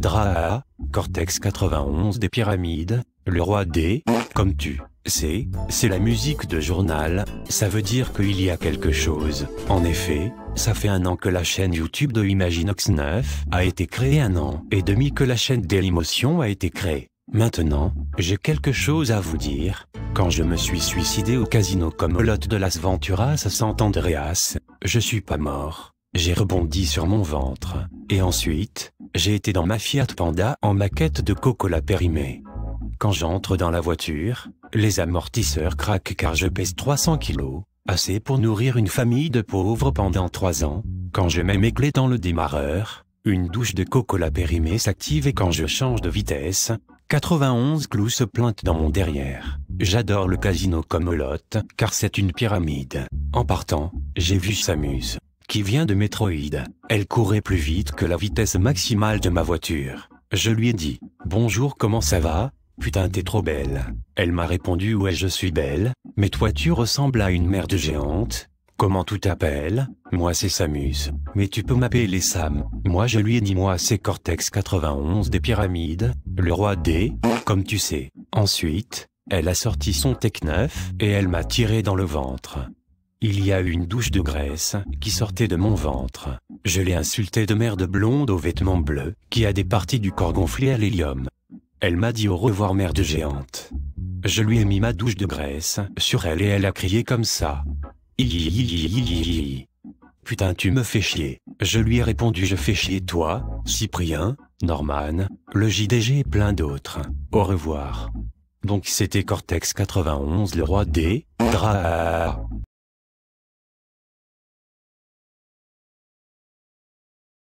Draa, Cortex 91 des pyramides, le roi des, comme tu sais, c'est la musique de journal, ça veut dire qu'il y a quelque chose. En effet, ça fait un an que la chaîne YouTube de Imaginox 9 a été créée un an et demi que la chaîne Dailymotion a été créée. Maintenant, j'ai quelque chose à vous dire. Quand je me suis suicidé au casino comme Lot de Las Venturas à Sant Andreas, je suis pas mort. J'ai rebondi sur mon ventre, et ensuite, j'ai été dans ma Fiat Panda en maquette de Coca-Cola périmée. Quand j'entre dans la voiture, les amortisseurs craquent car je pèse 300 kilos, assez pour nourrir une famille de pauvres pendant 3 ans. Quand je mets mes clés dans le démarreur, une douche de Coca-Cola périmée s'active et quand je change de vitesse, 91 clous se plantent dans mon derrière. J'adore le casino comme Lot, car c'est une pyramide. En partant, j'ai vu Samuse qui vient de Metroid. Elle courait plus vite que la vitesse maximale de ma voiture. Je lui ai dit « Bonjour, comment ça va Putain, t'es trop belle. » Elle m'a répondu « Ouais, je suis belle, mais toi tu ressembles à une merde géante. Comment tu t'appelles Moi c'est Samus. Mais tu peux m'appeler Sam. Moi je lui ai dit moi c'est Cortex 91 des pyramides, le roi des, comme tu sais. Ensuite, elle a sorti son Tech 9 et elle m'a tiré dans le ventre. Il y a une douche de graisse qui sortait de mon ventre. Je l'ai insultée de merde blonde aux vêtements bleus, qui a des parties du corps gonflées à l'hélium. Elle m'a dit au revoir merde géante. Je lui ai mis ma douche de graisse sur elle et elle a crié comme ça. Putain, tu me fais chier. Je lui ai répondu Je fais chier toi, Cyprien, Norman, le JDG et plein d'autres. Au revoir. Donc c'était Cortex 91, le roi des.